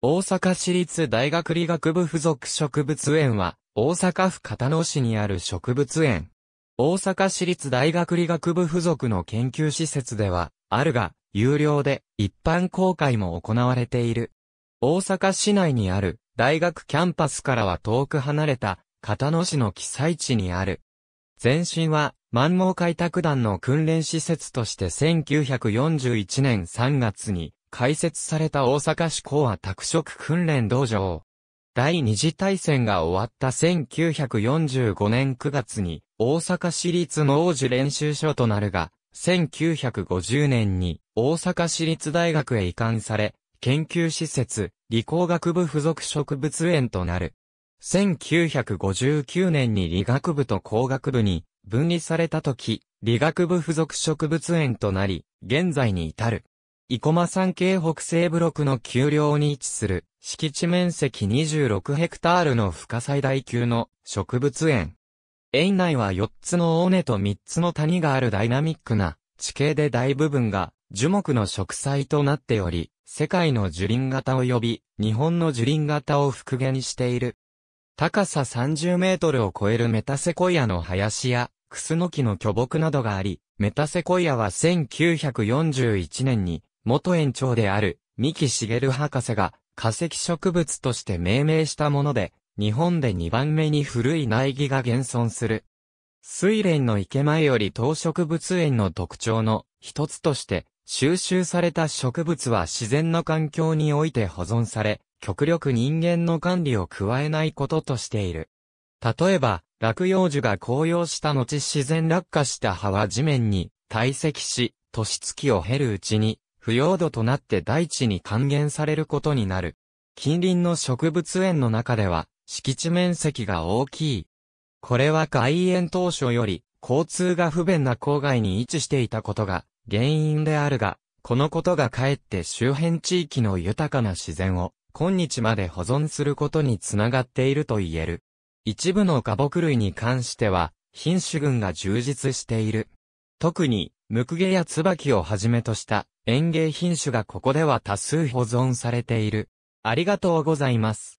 大阪市立大学理学部附属植物園は、大阪府片野市にある植物園。大阪市立大学理学部附属の研究施設では、あるが、有料で、一般公開も行われている。大阪市内にある、大学キャンパスからは遠く離れた、片野市の記載地にある。前身は、満蒙開拓団の訓練施設として1941年3月に、開設された大阪市港和拓殖訓練道場。第二次大戦が終わった1945年9月に、大阪市立農事練習所となるが、1950年に大阪市立大学へ移管され、研究施設、理工学部附属植物園となる。1959年に理学部と工学部に分離された時、理学部附属植物園となり、現在に至る。生駒山系北西部6の丘陵に位置する、敷地面積26ヘクタールの深最大級の植物園。園内は4つの尾根と3つの谷があるダイナミックな地形で大部分が樹木の植栽となっており、世界の樹林型及び日本の樹林型を復元している。高さ30メートルを超えるメタセコイアの林や、クスノキの巨木などがあり、メタセコイアは1941年に元園長である、三木茂博士が化石植物として命名したもので、日本で2番目に古い苗木が現存する。水蓮の池前より当植物園の特徴の一つとして、収集された植物は自然の環境において保存され、極力人間の管理を加えないこととしている。例えば、落葉樹が紅葉した後自然落下した葉は地面に堆積し、年月を経るうちに腐葉土となって大地に還元されることになる。近隣の植物園の中では、敷地面積が大きい。これは開園当初より、交通が不便な郊外に位置していたことが原因であるが、このことがかえって周辺地域の豊かな自然を今日まで保存することにつながっていると言える。一部の花木類に関しては、品種群が充実している。特に、ムクゲや椿をはじめとした園芸品種がここでは多数保存されている。ありがとうございます。